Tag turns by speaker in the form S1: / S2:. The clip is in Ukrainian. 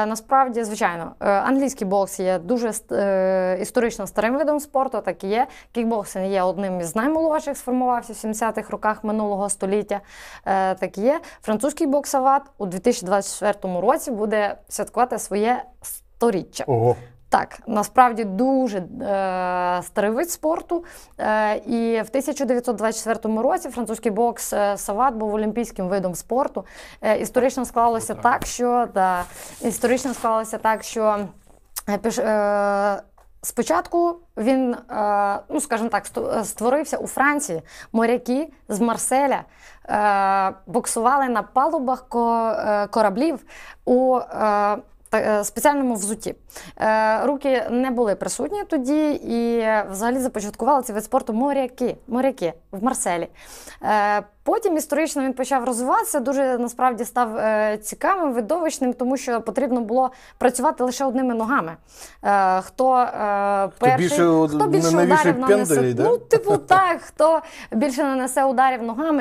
S1: Е, насправді, звичайно, е, англійський бокс є дуже е, історично старим видом спорту, так і є. Кікбоксинг є одним із наймолодших, сформувався в 70-х роках минулого століття. Так і є. Французький боксават у 2024 році буде святкувати своє сторіччя. Ого. Так, насправді дуже е, старий вид спорту. Е, І в 1924 році французький бокс е, Сават був олімпійським видом спорту. Е, історично склалося так. так, що да, історично склалося так, що е, е спочатку він, е, ну скажімо так, е, створився у Франції. Моряки з Марселя е, боксували на палубах кораблів у. Е, Е, спеціальному взуті. Е, руки не були присутні тоді, і взагалі започаткували цей вид спорту моряки, моряки в Марселі. Е, потім історично він почав розвиватися, дуже насправді став цікавим, видовищним, тому що потрібно було працювати лише одними ногами. Хто перший, хто більше, хто більше ударів нанесе? Да? Ну, типу, так, хто більше нанесе ударів ногами.